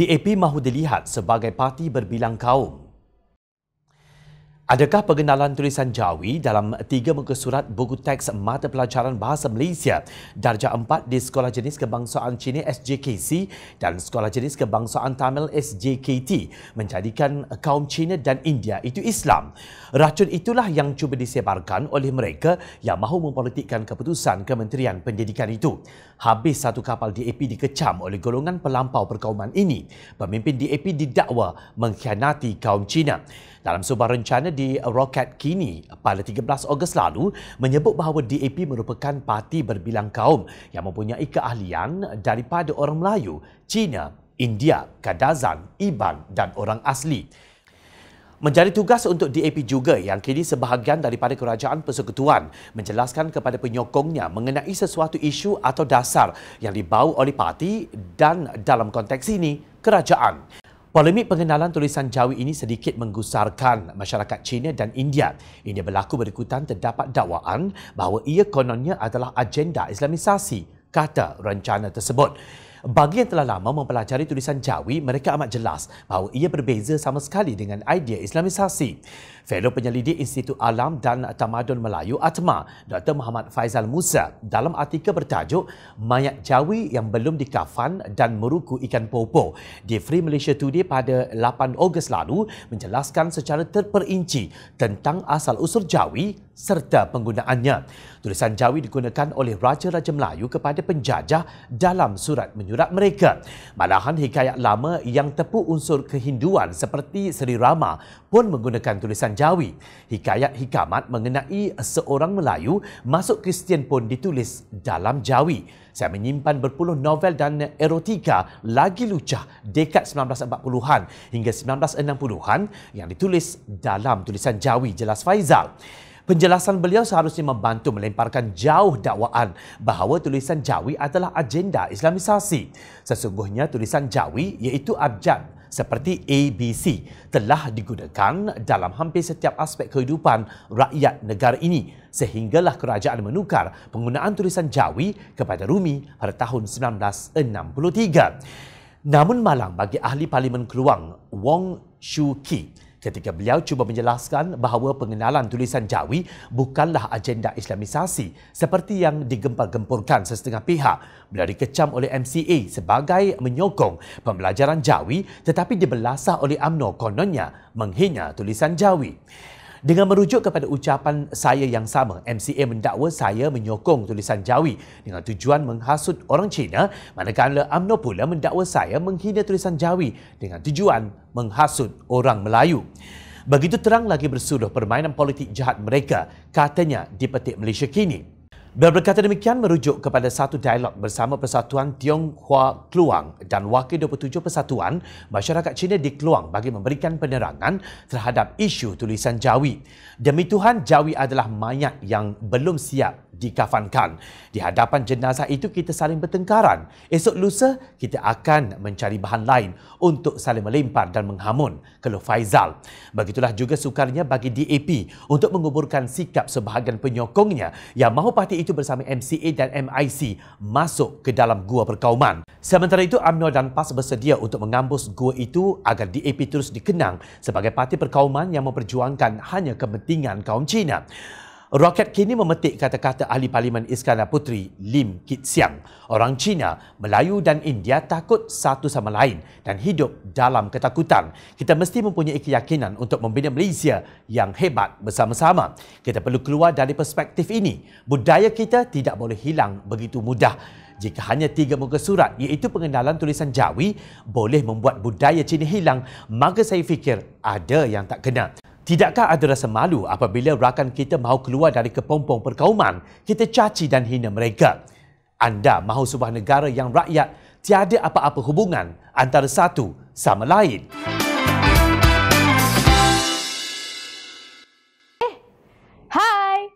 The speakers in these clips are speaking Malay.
DAP mahu dilihat sebagai parti berbilang kaum Adakah pengenalan tulisan Jawi dalam tiga muka surat buku teks mata pelajaran Bahasa Malaysia darjah empat di Sekolah Jenis Kebangsaan Cina SJKC dan Sekolah Jenis Kebangsaan Tamil SJKT menjadikan kaum Cina dan India itu Islam? Racun itulah yang cuba disebarkan oleh mereka yang mahu mempolitikkan keputusan Kementerian Pendidikan itu. Habis satu kapal DAP dikecam oleh golongan pelampau perkauman ini, pemimpin DAP didakwa mengkhianati kaum Cina. Dalam sebuah rencana di Roket Kini pada 13 Ogos lalu menyebut bahawa DAP merupakan parti berbilang kaum yang mempunyai keahlian daripada orang Melayu, Cina, India, Kadazan, Iban dan orang asli. Menjadi tugas untuk DAP juga yang kini sebahagian daripada Kerajaan Persekutuan menjelaskan kepada penyokongnya mengenai sesuatu isu atau dasar yang dibawa oleh parti dan dalam konteks ini, kerajaan. Polemik pengenalan tulisan jawi ini sedikit menggusarkan masyarakat China dan India. Ini berlaku berikutan terdapat dakwaan bahawa ia kononnya adalah agenda islamisasi kata rencana tersebut. Bagi yang telah lama mempelajari tulisan Jawi, mereka amat jelas bahawa ia berbeza sama sekali dengan idea Islamisasi. Fellow penyelidik Institut Alam dan Tamadun Melayu Atma, Dr. Muhammad Faizal Musa dalam artikel bertajuk Mayat Jawi yang belum dikafan dan meruku ikan popo di Free Malaysia Today pada 8 Ogos lalu menjelaskan secara terperinci tentang asal-usul Jawi, serta penggunaannya. Tulisan Jawi digunakan oleh Raja-Raja Melayu kepada penjajah dalam surat-menyurat mereka. Malahan hikayat lama yang tepu unsur kehinduan seperti Sri Rama pun menggunakan tulisan Jawi. Hikayat hikamat mengenai seorang Melayu masuk Kristian pun ditulis dalam Jawi. Saya menyimpan berpuluh novel dan erotika lagi lucah dekat 1940-an hingga 1960-an yang ditulis dalam tulisan Jawi jelas Faizal. Penjelasan beliau seharusnya membantu melemparkan jauh dakwaan bahawa tulisan Jawi adalah agenda Islamisasi. Sesungguhnya tulisan Jawi iaitu abjad seperti ABC telah digunakan dalam hampir setiap aspek kehidupan rakyat negara ini sehinggalah kerajaan menukar penggunaan tulisan Jawi kepada Rumi pada tahun 1963. Namun malang bagi ahli parlimen Keluang Wong Shu Kee ketika beliau cuba menjelaskan bahawa pengenalan tulisan Jawi bukanlah agenda Islamisasi seperti yang digempar-gempurkan sesetengah pihak. Beliau dikecam oleh MCA sebagai menyokong pembelajaran Jawi tetapi dibelasah oleh AMNO kononnya menghina tulisan Jawi. Dengan merujuk kepada ucapan saya yang sama, MCA mendakwa saya menyokong tulisan Jawi dengan tujuan menghasut orang Cina, manakala UMNO pula mendakwa saya menghina tulisan Jawi dengan tujuan menghasut orang Melayu. Begitu terang lagi bersuduh permainan politik jahat mereka, katanya di dipetik Malaysia kini. Dan berkata demikian merujuk kepada satu dialog bersama Persatuan Tionghoa Kluang dan Wakil 27 Persatuan Masyarakat Cina di Kluang bagi memberikan penerangan terhadap isu tulisan Jawi. Demi Tuhan, Jawi adalah mayat yang belum siap dikafankan. Di hadapan jenazah itu kita saling bertengkaran. Esok lusa kita akan mencari bahan lain untuk saling melimpar dan menghamun keluh Faizal. Begitulah juga sukarnya bagi DAP untuk menguburkan sikap sebahagian penyokongnya yang mahu parti itu itu bersama MCA dan MIC masuk ke dalam gua perkauman. Sementara itu, AMNO dan PAS bersedia untuk mengambus gua itu agar DAP terus dikenang sebagai parti perkauman yang memperjuangkan hanya kepentingan kaum Cina roket kini memetik kata-kata ahli parlimen Iskandar Putri Lim Kit Siang. Orang Cina, Melayu dan India takut satu sama lain dan hidup dalam ketakutan. Kita mesti mempunyai keyakinan untuk membina Malaysia yang hebat bersama-sama. Kita perlu keluar dari perspektif ini. Budaya kita tidak boleh hilang begitu mudah. Jika hanya tiga muka surat iaitu pengenalan tulisan Jawi boleh membuat budaya Cina hilang, maka saya fikir ada yang tak kena. Tidakkah ada rasa malu apabila rakan kita mahu keluar dari kepompong perkauman, kita caci dan hina mereka? Anda mahu sebuah negara yang rakyat tiada apa-apa hubungan antara satu sama lain. Eh, hai!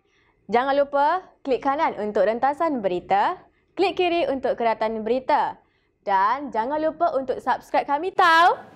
Jangan lupa klik kanan untuk rentasan berita, klik kiri untuk keratan berita dan jangan lupa untuk subscribe kami tau.